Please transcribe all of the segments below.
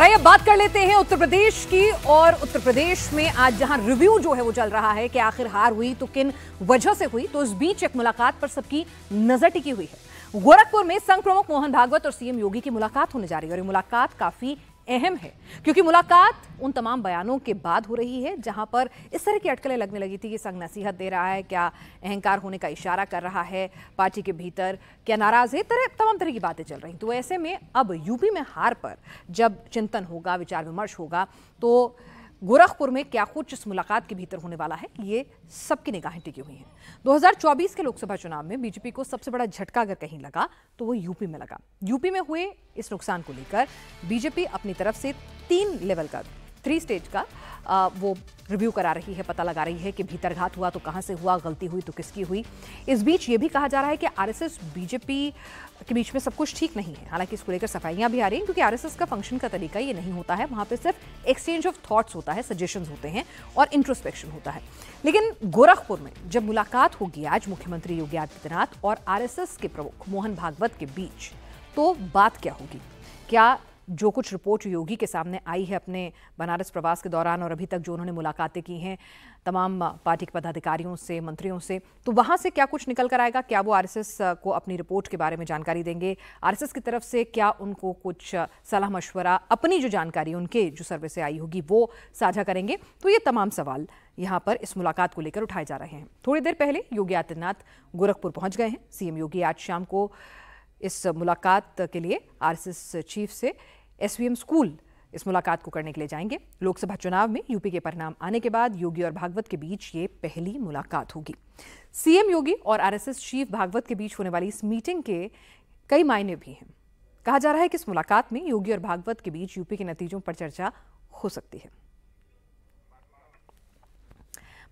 और आइए बात कर लेते हैं उत्तर प्रदेश की और उत्तर प्रदेश में आज जहां रिव्यू जो है वो चल रहा है कि आखिर हार हुई तो किन वजह से हुई तो इस बीच एक मुलाकात पर सबकी नजर टिकी हुई है गोरखपुर में संघ प्रमुख मोहन भागवत और सीएम योगी की मुलाकात होने जा रही है और ये मुलाकात काफी अहम है क्योंकि मुलाकात उन तमाम बयानों के बाद हो रही है जहां पर इस तरह की अटकलें लगने लगी थी कि संघ नसीहत दे रहा है क्या अहंकार होने का इशारा कर रहा है पार्टी के भीतर क्या नाराज है तरह तमाम तरह की बातें चल रही तो ऐसे में अब यूपी में हार पर जब चिंतन होगा विचार विमर्श होगा तो गोरखपुर में क्या कुछ इस मुलाकात के भीतर होने वाला है ये सबकी निगाहें टिकी हुई हैं 2024 के लोकसभा चुनाव में बीजेपी को सबसे बड़ा झटका अगर कहीं लगा तो वो यूपी में लगा यूपी में हुए इस नुकसान को लेकर बीजेपी अपनी तरफ से तीन लेवल का थ्री स्टेज का आ, वो रिव्यू करा रही है पता लगा रही है कि भीतरघात हुआ तो कहाँ से हुआ गलती हुई तो किसकी हुई इस बीच ये भी कहा जा रहा है कि आरएसएस बीजेपी के बीच में सब कुछ ठीक नहीं है हालांकि इसको लेकर सफाइयां भी आ रही हैं क्योंकि आरएसएस का फंक्शन का तरीका ये नहीं होता है वहाँ पर सिर्फ एक्सचेंज ऑफ थाट्स होता है सजेशन होते हैं और इंट्रोस्पेक्शन होता है लेकिन गोरखपुर में जब मुलाकात होगी आज मुख्यमंत्री योगी आदित्यनाथ और आर के प्रमुख मोहन भागवत के बीच तो बात क्या होगी क्या जो कुछ रिपोर्ट योगी के सामने आई है अपने बनारस प्रवास के दौरान और अभी तक जो उन्होंने मुलाकातें की हैं तमाम पार्टी के पदाधिकारियों से मंत्रियों से तो वहाँ से क्या कुछ निकल कर आएगा क्या वो आरएसएस को अपनी रिपोर्ट के बारे में जानकारी देंगे आरएसएस की तरफ से क्या उनको कुछ सलाह मशवरा अपनी जो जानकारी उनके जो सर्वे से आई होगी वो साझा करेंगे तो ये तमाम सवाल यहाँ पर इस मुलाकात को लेकर उठाए जा रहे हैं थोड़ी देर पहले योगी आदित्यनाथ गोरखपुर पहुँच गए हैं सीएम योगी आज शाम को इस मुलाकात के लिए आरएसएस चीफ से एसवीएम स्कूल इस मुलाकात को करने के लिए जाएंगे लोकसभा चुनाव में यूपी के परिणाम आने के बाद योगी और भागवत के बीच ये पहली मुलाकात होगी सीएम योगी और आरएसएस चीफ भागवत के बीच होने वाली इस मीटिंग के कई मायने भी हैं कहा जा रहा है कि इस मुलाकात में योगी और भागवत के बीच यूपी के नतीजों पर चर्चा हो सकती है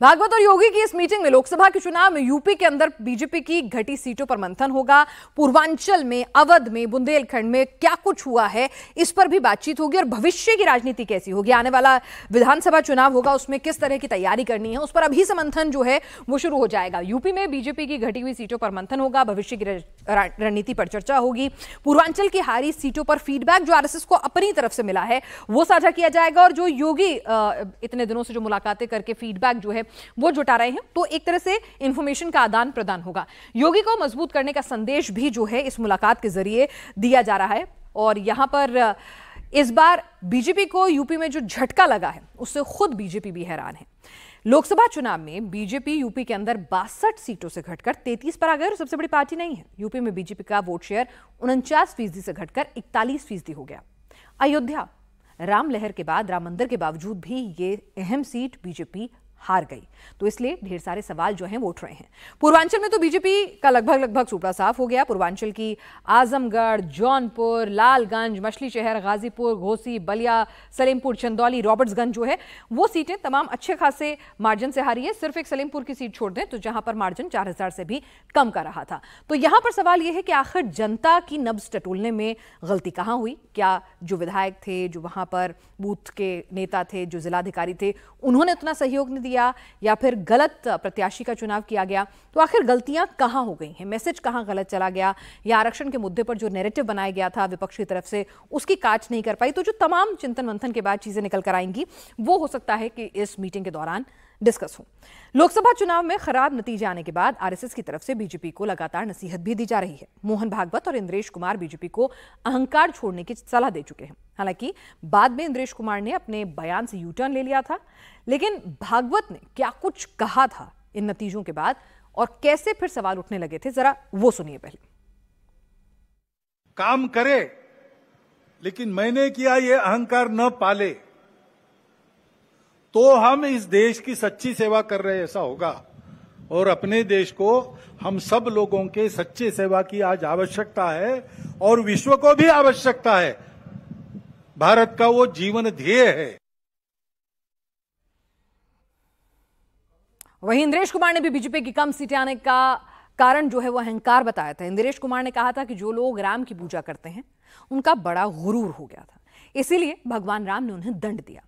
भागवत और योगी की इस मीटिंग में लोकसभा के चुनाव में यूपी के अंदर बीजेपी की घटी सीटों पर मंथन होगा पूर्वांचल में अवध में बुंदेलखंड में क्या कुछ हुआ है इस पर भी बातचीत होगी और भविष्य की राजनीति कैसी होगी आने वाला विधानसभा चुनाव होगा उसमें किस तरह की तैयारी करनी है उस पर अभी से मंथन जो है वो शुरू हो जाएगा यूपी में बीजेपी की घटी हुई सीटों पर मंथन होगा भविष्य की रणनीति पर चर्चा होगी पूर्वांचल की हारी सीटों पर फीडबैक जो आर को अपनी तरफ से मिला है वो साझा किया जाएगा और जो योगी इतने दिनों से जो मुलाकातें करके फीडबैक जो है वो जुटा रहे हैं तो एक तरह से इंफॉर्मेशन का आदान प्रदान होगा योगी को मजबूत करने का संदेश भी जो है इस मुलाकात के जरिए दिया जा रहा है और यहाँ पर इस बार बीजेपी को यूपी में जो झटका लगा है उससे खुद बीजेपी भी हैरान है लोकसभा चुनाव में बीजेपी यूपी के अंदर बासठ सीटों से घटकर 33 पर आ गई और सबसे बड़ी पार्टी नहीं है यूपी में बीजेपी का वोट शेयर उनचास फीसदी से घटकर इकतालीस फीसदी हो गया अयोध्या राम लहर के बाद राम मंदिर के बावजूद भी ये अहम सीट बीजेपी हार गई तो इसलिए ढेर सारे सवाल जो हैं वो उठ रहे हैं पूर्वांचल में तो बीजेपी का लगभग लगभग सुपड़ा साफ हो गया पूर्वांचल की आजमगढ़ जौनपुर लालगंज मछली शहर गाजीपुर घोसी बलिया सलीमपुर चंदौली रॉबर्ट्सगंज जो है वो सीटें तमाम अच्छे खासे मार्जिन से हारी है सिर्फ एक सलीमपुर की सीट छोड़ दें तो जहां पर मार्जिन चार हजार से भी कम का रहा था तो यहां पर सवाल यह है कि आखिर जनता की नब्ज टटोलने में गलती कहां हुई क्या जो विधायक थे जो वहां पर बूथ के नेता थे जो जिलाधिकारी थे उन्होंने उतना सहयोग नहीं दिया या फिर गलत प्रत्याशी का चुनाव किया गया तो आखिर गलतियां कहां हो गई हैं मैसेज कहां गलत चला गया या आरक्षण के मुद्दे पर जो नेरेटिव बनाया गया था विपक्ष की तरफ से उसकी काट नहीं कर पाई तो जो तमाम चिंतन मंथन के बाद चीज़ें निकल कर आएंगी वो हो सकता है कि इस मीटिंग के दौरान डिस्कस हूं लोकसभा चुनाव में खराब नतीजे आने के बाद आरएसएस की तरफ से बीजेपी को लगातार नसीहत भी दी जा रही है मोहन भागवत और इंद्रेश कुमार बीजेपी को अहंकार छोड़ने की सलाह दे चुके हैं हालांकि बाद में इंद्रेश कुमार ने अपने बयान से यू टर्न ले लिया था लेकिन भागवत ने क्या कुछ कहा था इन नतीजों के बाद और कैसे फिर सवाल उठने लगे थे जरा वो सुनिए पहले काम करे लेकिन मैंने किया ये अहंकार न पाले तो हम इस देश की सच्ची सेवा कर रहे ऐसा होगा और अपने देश को हम सब लोगों के सच्चे सेवा की आज आवश्यकता है और विश्व को भी आवश्यकता है भारत का वो जीवन ध्येय है वहीं इंद्रेश कुमार ने भी बीजेपी की कम सीटें आने का कारण जो है वो अहंकार बताया था इंद्रेश कुमार ने कहा था कि जो लोग राम की पूजा करते हैं उनका बड़ा गुरूर हो गया था इसीलिए भगवान राम ने उन्हें दंड दिया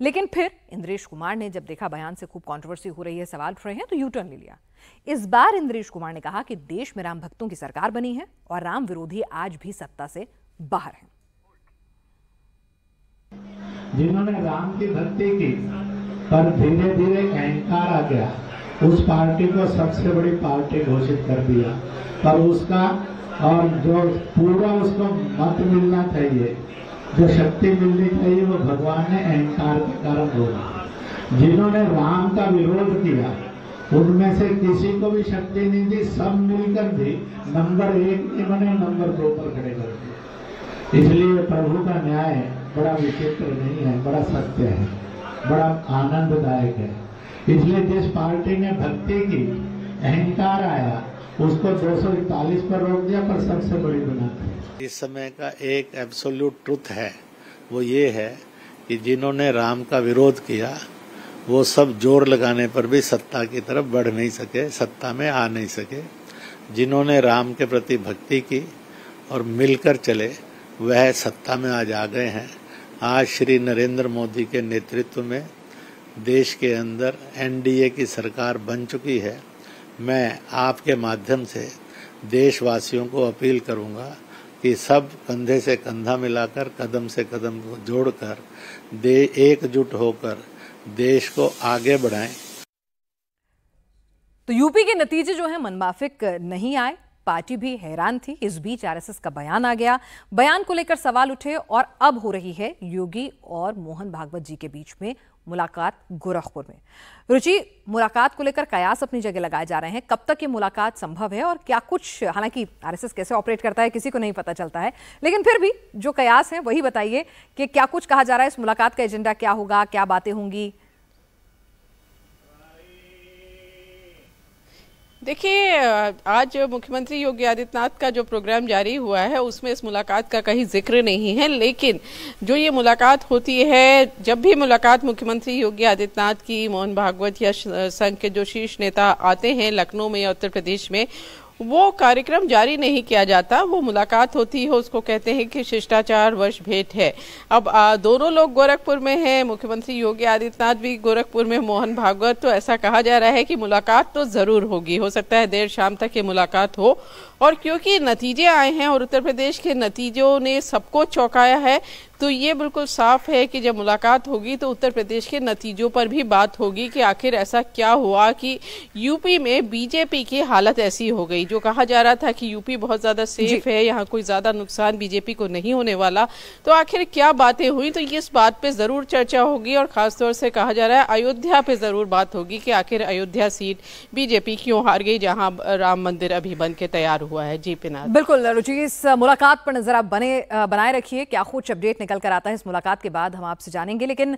लेकिन फिर इंद्रेश कुमार ने जब देखा बयान से खूब कंट्रोवर्सी हो रही है सवाल उठ रहे हैं तो यू टर्न ले लिया इस बार इंद्रेश कुमार ने कहा कि देश में राम भक्तों की सरकार बनी है और राम विरोधी आज भी सत्ता से बाहर है जिन्होंने राम की भक्ति की पर धीरे धीरे अहंकार आ गया उस पार्टी को सबसे बड़ी पार्टी घोषित कर दिया पर उसका और जो पूरा उसको मत मिलना चाहिए जो शक्ति मिलनी चाहिए वो भगवान ने अहंकार के कारण बोला जिन्होंने राम का विरोध किया उनमें से किसी को भी शक्ति नहीं दी सब मिलकर भी नंबर एक के बने नंबर दो पर खड़े कर दिए इसलिए प्रभु का न्याय बड़ा विचित्र नहीं है बड़ा सत्य है बड़ा आनंददायक है इसलिए जिस पार्टी ने भक्ति की अहंकार आया उसको दो पर रोक दिया पर सबसे बड़ी बनाते इस समय का एक एब्सोल्यूट ट्रुथ है वो ये है कि जिन्होंने राम का विरोध किया वो सब जोर लगाने पर भी सत्ता की तरफ बढ़ नहीं सके सत्ता में आ नहीं सके जिन्होंने राम के प्रति भक्ति की और मिलकर चले वह सत्ता में आज आ गए हैं आज श्री नरेंद्र मोदी के नेतृत्व में देश के अंदर एनडीए की सरकार बन चुकी है मैं आपके माध्यम से देशवासियों को अपील करूंगा कि सब कंधे से कंधा मिलाकर कदम से कदम जोड़कर दे एकजुट होकर देश को आगे बढ़ाएं तो यूपी के नतीजे जो है मनमाफिक नहीं आए पार्टी भी हैरान थी इस बीच आरएसएस का बयान आ गया बयान को लेकर सवाल उठे और अब हो रही है योगी और मोहन भागवत जी के बीच में मुलाकात गोरखपुर में रुचि मुलाकात को लेकर कयास अपनी जगह लगाए जा रहे हैं कब तक ये मुलाकात संभव है और क्या कुछ हालांकि आरएसएस कैसे ऑपरेट करता है किसी को नहीं पता चलता है लेकिन फिर भी जो कयास है वही बताइए कि क्या कुछ कहा जा रहा है इस मुलाकात का एजेंडा क्या होगा क्या बातें होंगी देखिए आज मुख्यमंत्री योगी आदित्यनाथ का जो प्रोग्राम जारी हुआ है उसमें इस मुलाकात का कहीं जिक्र नहीं है लेकिन जो ये मुलाकात होती है जब भी मुलाकात मुख्यमंत्री योगी आदित्यनाथ की मोहन भागवत या संघ के जो शीर्ष नेता आते हैं लखनऊ में या उत्तर प्रदेश में वो कार्यक्रम जारी नहीं किया जाता वो मुलाकात होती है उसको कहते हैं कि शिष्टाचार वर्ष भेंट है अब आ, दोनों लोग गोरखपुर में हैं मुख्यमंत्री योगी आदित्यनाथ भी गोरखपुर में मोहन भागवत तो ऐसा कहा जा रहा है कि मुलाकात तो ज़रूर होगी हो सकता है देर शाम तक ये मुलाकात हो और क्योंकि नतीजे आए हैं और उत्तर प्रदेश के नतीजों ने सबको चौंकाया है तो ये बिल्कुल साफ है कि जब मुलाकात होगी तो उत्तर प्रदेश के नतीजों पर भी बात होगी कि आखिर ऐसा क्या हुआ कि यूपी में बीजेपी की हालत ऐसी हो गई जो कहा जा रहा था कि यूपी बहुत ज़्यादा सेफ है यहाँ कोई ज़्यादा नुकसान बीजेपी को नहीं होने वाला तो आखिर क्या बातें हुई तो इस बात पर ज़रूर चर्चा होगी और ख़ासतौर से कहा जा रहा है अयोध्या पे ज़रूर बात होगी कि आखिर अयोध्या सीट बीजेपी क्यों हार गई जहाँ राम मंदिर अभी बन के तैयार हुआ है जी पिना बिल्कुल रुचि इस मुलाकात पर नजर आप बने बनाए रखिए क्या कुछ अपडेट निकल कर आता है इस मुलाकात के बाद हम आपसे जानेंगे लेकिन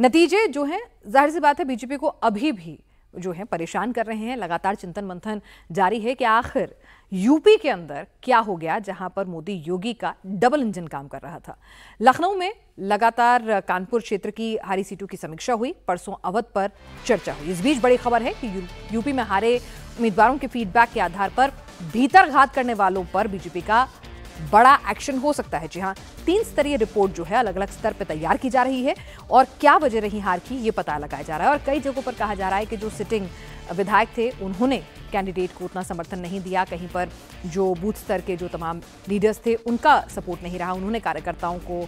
नतीजे जो हैं जाहिर सी बात है बीजेपी को अभी भी जो है परेशान कर रहे हैं लगातार चिंतन मंथन जारी है कि आखिर यूपी के अंदर क्या हो गया जहां पर मोदी योगी का डबल इंजन काम कर रहा था लखनऊ में लगातार कानपुर क्षेत्र की हारी सीटों की समीक्षा हुई परसों अवध पर चर्चा हुई इस बीच बड़ी खबर है कि यूपी में हारे उम्मीदवारों के फीडबैक के आधार पर भीतर घात करने वालों पर बीजेपी का बड़ा एक्शन हो सकता है जी हाँ तीन स्तरीय रिपोर्ट जो है अलग अलग स्तर पर तैयार की जा रही है और क्या वजह रही हार की ये पता लगाया जा रहा है और कई जगहों पर कहा जा रहा है कि जो सिटिंग विधायक थे उन्होंने कैंडिडेट को उतना समर्थन नहीं दिया कहीं पर जो बूथ स्तर के जो तमाम लीडर्स थे उनका सपोर्ट नहीं रहा उन्होंने कार्यकर्ताओं को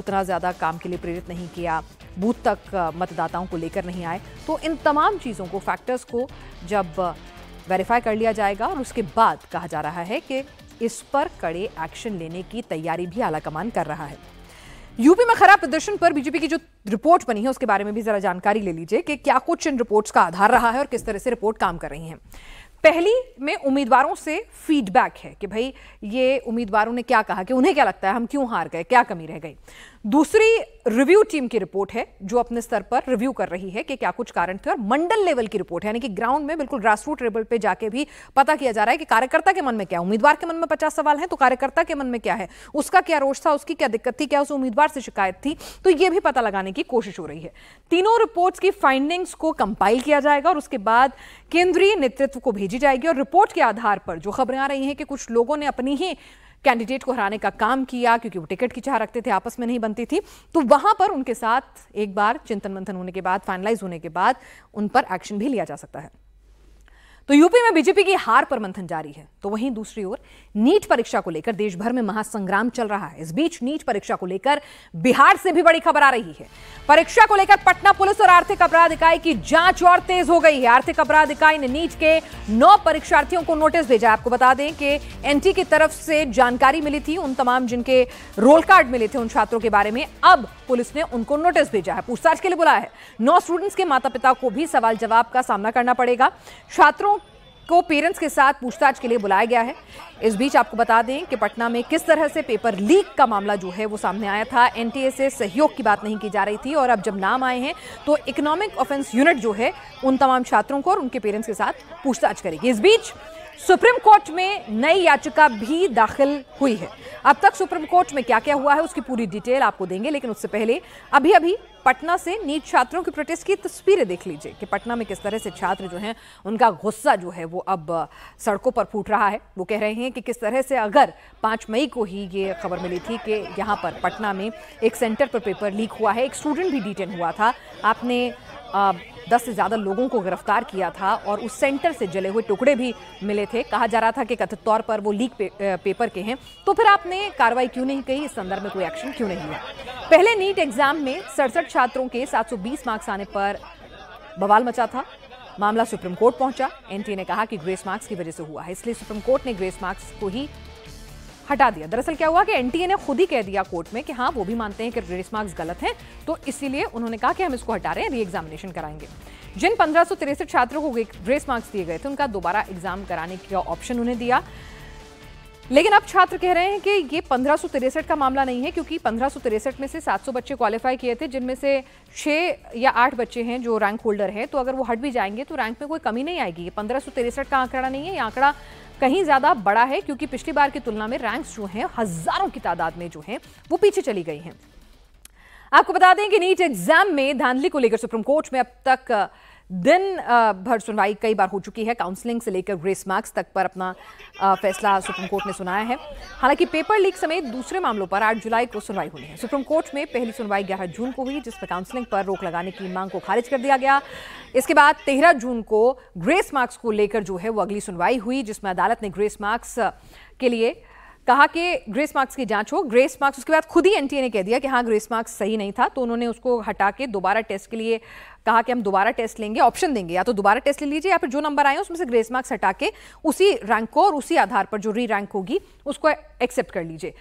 उतना ज़्यादा काम के लिए प्रेरित नहीं किया बूथ तक मतदाताओं को लेकर नहीं आए तो इन तमाम चीज़ों को फैक्टर्स को जब वेरीफाई कर लिया जाएगा और उसके बाद कहा जा रहा है कि इस पर कड़े एक्शन लेने की तैयारी भी आलाकमान कर रहा है यूपी में खराब प्रदर्शन पर बीजेपी की जो रिपोर्ट बनी है उसके बारे में भी जरा जानकारी ले लीजिए कि क्या कुछ इन रिपोर्ट्स का आधार रहा है और किस तरह से रिपोर्ट काम कर रही है पहली में उम्मीदवारों से फीडबैक है कि भाई ये उम्मीदवारों ने क्या कहा कि उन्हें क्या लगता है हम क्यों हार गए क्या कमी रह गई दूसरी रिव्यू टीम की रिपोर्ट है जो अपने स्तर पर रिव्यू कर रही है कि क्या कुछ कारण थे और मंडल लेवल की रिपोर्ट है यानी कि ग्राउंड में बिल्कुल ग्रासरूट लेवल पे जाके भी पता किया जा रहा है कि कार्यकर्ता के मन में क्या उम्मीदवार के मन में पचास सवाल है तो कार्यकर्ता के मन में क्या है उसका क्या रोष था उसकी क्या दिक्कत थी क्या उस उम्मीदवार से शिकायत थी तो ये भी पता लगाने की कोशिश हो रही है तीनों रिपोर्ट्स की फाइंडिंग्स को कंपाइल किया जाएगा और उसके बाद केंद्रीय नेतृत्व को भेजी जाएगी और रिपोर्ट के आधार पर जो खबरें आ रही हैं कि कुछ लोगों ने अपनी ही कैंडिडेट को हराने का काम किया क्योंकि वो टिकट की चाह रखते थे आपस में नहीं बनती थी तो वहां पर उनके साथ एक बार चिंतन मंथन होने के बाद फाइनलाइज होने के बाद उन पर एक्शन भी लिया जा सकता है तो यूपी में बीजेपी की हार पर मंथन जारी है तो वहीं दूसरी ओर नीट परीक्षा को लेकर देश भर में महासंग्राम चल रहा है इस बीच नीट परीक्षा को लेकर बिहार से भी बड़ी खबर आ रही है परीक्षा को लेकर पटना पुलिस और आर्थिक अपराध इकाई की जांच और तेज हो गई है आर्थिक अपराध इकाई ने नीट के नौ परीक्षार्थियों को नोटिस भेजा आपको बता दें कि एनटी की तरफ से जानकारी मिली थी उन तमाम जिनके रोल कार्ड मिले थे उन छात्रों के बारे में अब पुलिस ने उनको नोटिस भेजा है पूछताछ के लिए बुलाया है नौ स्टूडेंट्स के माता पिता को भी सवाल जवाब का सामना करना पड़ेगा छात्रों को पेरेंट्स के साथ पूछताछ के लिए बुलाया गया है इस बीच आपको बता दें कि पटना में किस तरह से पेपर लीक का मामला जो है वो सामने आया था एन से सहयोग की बात नहीं की जा रही थी और अब जब नाम आए हैं तो इकोनॉमिक ऑफेंस यूनिट जो है उन तमाम छात्रों को और उनके पेरेंट्स के साथ पूछताछ करेगी इस बीच सुप्रीम कोर्ट में नई याचिका भी दाखिल हुई है अब तक सुप्रीम कोर्ट में क्या क्या हुआ है उसकी पूरी डिटेल आपको देंगे लेकिन उससे पहले अभी अभी पटना से नीट छात्रों की प्रोटेस्ट की तस्वीरें देख लीजिए कि पटना में किस तरह से छात्र जो हैं उनका गुस्सा जो है वो अब सड़कों पर फूट रहा है वो कह रहे हैं कि किस तरह से अगर पाँच मई को ही ये खबर मिली थी कि यहाँ पर पटना में एक सेंटर पर पेपर लीक हुआ है एक स्टूडेंट भी डिटेन हुआ था आपने दस से ज़्यादा लोगों को गिरफ्तार किया था और उस सेंटर से जले हुए टुकड़े भी मिले थे कहा जा रहा था कि कथित तौर पर वो लीक पे, पेपर के हैं तो फिर आपने कार्रवाई क्यों नहीं की इस संदर्भ में कोई एक्शन क्यों नहीं लिया पहले नीट एग्जाम में सड़सठ छात्रों के 720 मार्क्स आने पर बवाल मचा था मामला सुप्रीम कोर्ट पहुंचा एनटीए ने कहा कि ग्रेस मार्क्स की वजह से हुआ है इसलिए सुप्रीम कोर्ट ने ग्रेस मार्क्स को ही हटा दिया दरअसल क्या हुआ कि एनटीए ने खुद ही कह दिया कोर्ट में कि हाँ वो भी मानते हैं कि ग्रेडिस मार्क्स गलत हैं तो इसीलिए उन्होंने कहा कि हम इसको हटा रहे हैं री एग्जामिनेशन कराएंगे जिन पंद्रह छात्रों को ग्रेस मार्क्स दिए गए थे उनका दोबारा एग्जाम कराने का ऑप्शन उन्हें दिया लेकिन अब छात्र कह रहे हैं कि ये पंद्रह का मामला नहीं है क्योंकि पंद्रह में से 700 बच्चे क्वालिफाई किए थे जिनमें से छः या आठ बच्चे हैं जो रैंक होल्डर हैं तो अगर वो हट भी जाएंगे तो रैंक में कोई कमी नहीं आएगी ये पंद्रह का आंकड़ा नहीं है ये आंकड़ा कहीं ज़्यादा बड़ा है क्योंकि पिछली बार की तुलना में रैंक्स जो हैं हज़ारों की तादाद में जो हैं वो पीछे चली गई हैं आपको बता दें कि नीट एग्जाम में धांधली को लेकर सुप्रीम कोर्ट में अब तक दिन भर सुनवाई कई बार हो चुकी है काउंसलिंग से लेकर ग्रेस मार्क्स तक पर अपना फैसला सुप्रीम कोर्ट ने सुनाया है हालांकि पेपर लीक समेत दूसरे मामलों पर 8 जुलाई को सुनवाई होनी है सुप्रीम कोर्ट में पहली सुनवाई 11 जून को हुई जिसमें काउंसलिंग पर रोक लगाने की मांग को खारिज कर दिया गया इसके बाद तेरह जून को ग्रेस मार्क्स को लेकर जो है वो अगली सुनवाई हुई जिसमें अदालत ने ग्रेस मार्क्स के लिए कहा कि ग्रेस मार्क्स की जांच हो ग्रेस मार्क्स उसके बाद खुद ही एनटीए ने कह दिया कि हाँ ग्रेस मार्क्स सही नहीं था तो उन्होंने उसको हटा के दोबारा टेस्ट के लिए कहा कि हम दोबारा टेस्ट लेंगे ऑप्शन देंगे या तो दोबारा टेस्ट ले लीजिए या फिर जो नंबर आए उसमें से ग्रेस मार्क्स हटा के उसी रैंक को और उसी आधार पर जो री रैंक होगी उसको एक्सेप्ट कर लीजिए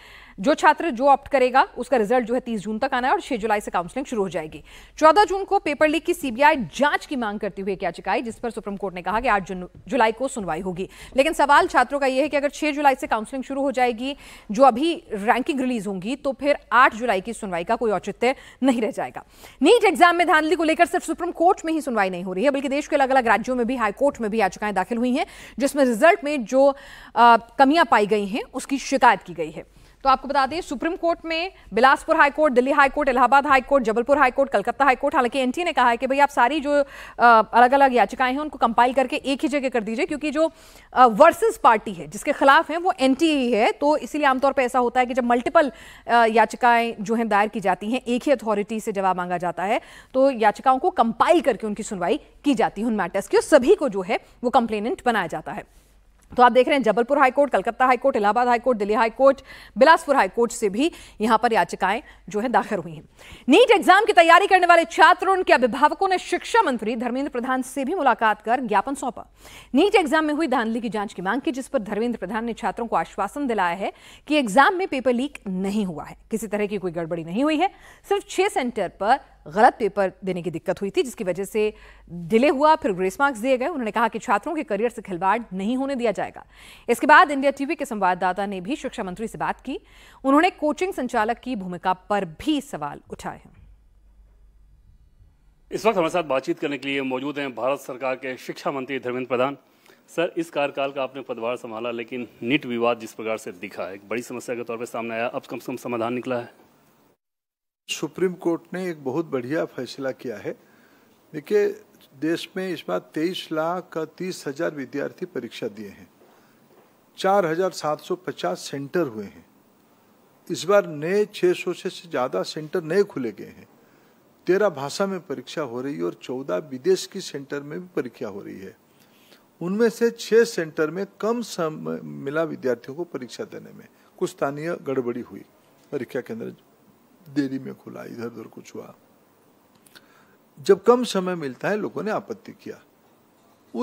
जो छात्र जो ऑप्ट करेगा उसका रिजल्ट जो है तीस जून तक आना है और छह जुलाई से काउंसलिंग शुरू हो जाएगी चौदह जून को पेपर लीक की सीबीआई जांच की मांग करते हुए एक याचिका जिस पर सुप्रीम कोर्ट ने कहा कि आठ जुलाई को सुनवाई होगी लेकिन सवाल छात्रों का यह है कि अगर छह जुलाई से काउंसलिंग शुरू हो जाएगी जो अभी रैंकिंग रिलीज होंगी तो फिर आठ जुलाई की सुनवाई का कोई औचित्य नहीं रह जाएगा नीट एग्जाम में धांधली को लेकर सिर्फ सुप्रीम कोर्ट में ही सुनवाई नहीं हो रही है बल्कि देश के अलग अलग राज्यों में भी हाईकोर्ट में भी याचिकाएं दाखिल हुई हैं जिसमें रिजल्ट में जो कमियां पाई गई हैं उसकी शिकायत की गई है तो आपको बता दें सुप्रीम कोर्ट में Bilaspur high court Delhi high court Allahabad high court Jabalpur high court Calcutta high court हालांकि एनटी ने कहा है कि भाई आप सारी जो अलग अलग याचिकाएं हैं उनको कंपाइल करके एक ही जगह कर दीजिए क्योंकि जो वर्सेस पार्टी है जिसके खिलाफ है वो एन ही है तो इसीलिए आमतौर पर ऐसा होता है कि जब मल्टीपल याचिकाएं जो हैं दायर की जाती हैं एक ही अथॉरिटी से जवाब मांगा जाता है तो याचिकाओं को कंपाइल करके उनकी सुनवाई की जाती है उन मैटर्स की सभी को जो है वो कंप्लेनेंट बनाया जाता है तो आप देख रहे हैं Jabalpur high court Calcutta high court Allahabad high court Delhi high court Bilaspur high court से भी यहां पर याचिकाएं जो है दाखिल हुई हैं नीट एग्जाम की तैयारी करने वाले छात्रों के अभिभावकों ने शिक्षा मंत्री धर्मेंद्र प्रधान से भी मुलाकात कर ज्ञापन सौंपा नीट एग्जाम में हुई धांधली की जांच की मांग की जिस पर धर्मेंद्र प्रधान ने छात्रों को आश्वासन दिलाया है कि एग्जाम में पेपर लीक नहीं हुआ है किसी तरह की कोई गड़बड़ी नहीं हुई है सिर्फ छह सेंटर पर गलत पेपर देने की दिक्कत हुई थी जिसकी वजह से डिले हुआ फिर ग्रेस मार्क्स दिए गए उन्होंने कहा कि छात्रों के करियर से खिलवाड़ नहीं होने दिया जाएगा इसके बाद इंडिया टीवी के संवाददाता ने भी शिक्षा मंत्री से बात की उन्होंने कोचिंग संचालक की भूमिका पर भी सवाल उठाए हैं इस वक्त हमारे साथ बातचीत करने के लिए मौजूद हैं भारत सरकार के शिक्षा मंत्री धर्मेंद्र प्रधान सर इस कार्यकाल का आपने पदभार संभाला लेकिन नीट विवाद जिस प्रकार से दिखा है एक बड़ी समस्या के तौर पर सामने आया अब कम से कम समाधान निकला है सुप्रीम कोर्ट ने एक बहुत बढ़िया फैसला किया है देखिए देश में इस बार तेईस लाख तीस हजार विद्यार्थी परीक्षा दिए हैं चार हजार सात सौ पचास सेंटर हुए हैं इस बार नए छः सौ से ज़्यादा सेंटर नए खुले गए हैं तेरह भाषा में परीक्षा हो रही है और चौदह विदेश की सेंटर में भी परीक्षा हो रही है उनमें से छः सेंटर में कम समय मिला विद्यार्थियों को परीक्षा देने में कुछ स्थानीय गड़बड़ी हुई परीक्षा केंद्र देरी में खुला इधर उधर कुछ हुआ जब कम समय मिलता है लोगों ने आपत्ति किया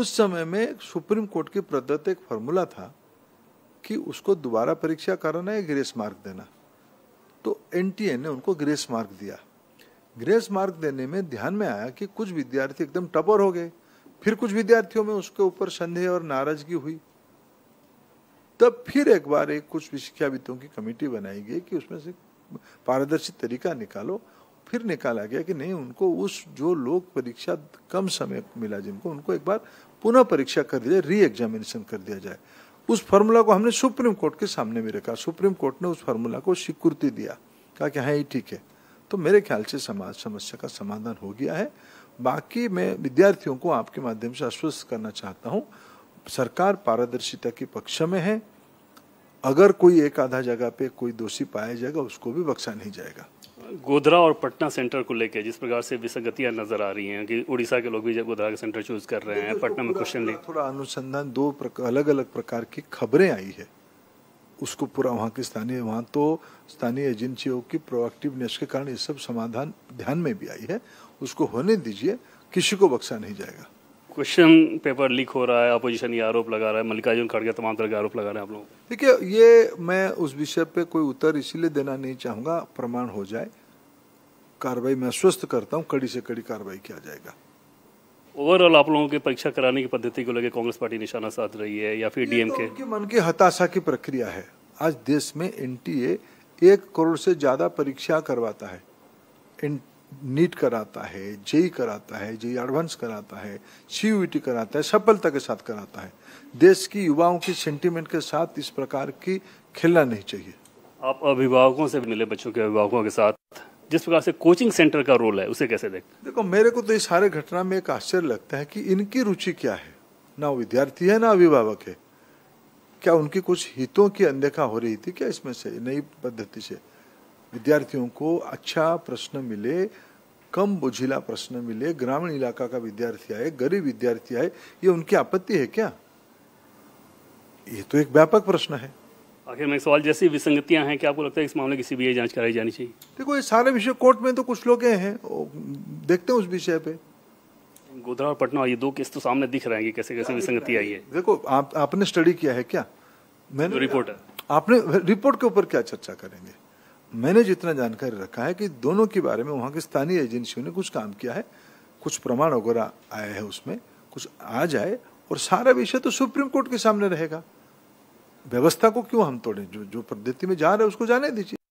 उस समय में सुप्रीम कोर्ट के प्रदत्त एक फॉर्मूला था कि उसको दोबारा परीक्षा कराना है ग्रेस मार्क देना तो एनटीए ने उनको ग्रेस मार्क दिया ग्रेस मार्क देने में ध्यान में आया कि कुछ विद्यार्थी एकदम टपर हो गए फिर कुछ विद्यार्थियों में उसके ऊपर संदेह और नाराजगी हुई तब फिर एक बार एक कुछ शिक्षाविदों की कमेटी बनाई गई कि उसमें से पारदर्शी तरीका निकालो फिर निकाला गया कि नहीं उनको उस जो लोग परीक्षा कम समय मिला जिनको उनको एक बार पुनः परीक्षा कर दिया जाए री एग्जामिनेशन कर दिया जाए उस फार्मूला को हमने सुप्रीम कोर्ट के सामने भी रखा सुप्रीम कोर्ट ने उस फार्मूला को स्वीकृति दिया कहा कि हाँ ये ठीक है तो मेरे ख्याल से समाज समस्या का समाधान हो गया है बाकी मैं विद्यार्थियों को आपके माध्यम से आश्वस्त करना चाहता हूँ सरकार पारदर्शिता के पक्ष में है अगर कोई एक आधा जगह पे कोई दोषी पाया जाएगा उसको भी बख्शा नहीं जाएगा गोधरा और पटना सेंटर को लेकर जिस प्रकार से विसंगतियां नजर आ रही हैं कि उड़ीसा के लोग भी गोधरा का सेंटर चूज कर रहे हैं पटना में क्वेश्चन ले थोड़ा अनुसंधान दो अलग अलग प्रकार की खबरें आई है उसको पूरा वहाँ की स्थानीय वहाँ तो स्थानीय एजेंसियों की प्रोएक्टिवनेस के कारण ये सब समाधान ध्यान में भी आई है उसको होने दीजिए किसी को बख्शा नहीं जाएगा क्वेश्चन पेपर लीक हो रहा है अपोजिशन ये आरोप लगा रहा है मल्लिकार्जुन खड़गे तमाम तरह के आरोप लगा रहे हैं आप लोग देखिए ये मैं उस विषय पे कोई उत्तर इसीलिए देना नहीं चाहूँगा प्रमाण हो जाए कार्रवाई मैं स्वस्थ करता हूँ कड़ी से कड़ी कार्रवाई किया जाएगा ओवरऑल आप लोगों के परीक्षा कराने की पद्धति को लेकर कांग्रेस पार्टी निशाना साध रही है या फिर डीएम तो के मन की हताशा की प्रक्रिया है आज देश में एनटीए एक करोड़ से ज्यादा परीक्षा करवाता है नीट कराता है जेई कराता है जेई एडवांस कराता है सीयूटी e कराता है सफलता के साथ कराता है देश की युवाओं की सेंटीमेंट के साथ इस प्रकार की खेलना नहीं चाहिए आप अभिभावकों से भी मिले बच्चों के अभिभावकों के साथ जिस प्रकार से कोचिंग सेंटर का रोल है उसे कैसे देखते देखो मेरे को तो इस सारे घटना में एक आश्चर्य लगता है कि इनकी रुचि क्या है ना विद्यार्थी है ना अभिभावक है क्या उनकी कुछ हितों की अनदेखा हो रही थी क्या इसमें से नई पद्धति से विद्यार्थियों को अच्छा प्रश्न मिले कम बुझिला प्रश्न मिले ग्रामीण इलाका का विद्यार्थी आए गरीब विद्यार्थी आए ये उनकी आपत्ति है क्या ये तो एक व्यापक प्रश्न है आखिर में सवाल जैसी विसंगतियां हैं क्या आपको लगता है इस मामले की सीबीआई जांच कराई जानी चाहिए देखो ये सारे विषय कोर्ट में तो कुछ लोग हैं देखते हैं उस विषय पे गोधरा और पटना ये दो केस तो सामने दिख रहे हैं कैसे कैसे विसंगति आई है देखो आप आपने स्टडी किया है क्या मैंने रिपोर्ट आपने रिपोर्ट के ऊपर क्या चर्चा करेंगे मैंने जितना जानकारी रखा है कि दोनों के बारे में वहाँ की स्थानीय एजेंसियों ने कुछ काम किया है कुछ प्रमाण वगैरह आया है उसमें कुछ आ जाए और सारा विषय तो सुप्रीम कोर्ट के सामने रहेगा व्यवस्था को क्यों हम तोड़ें जो जो पद्धति में जा रहे उसको जाने दीजिए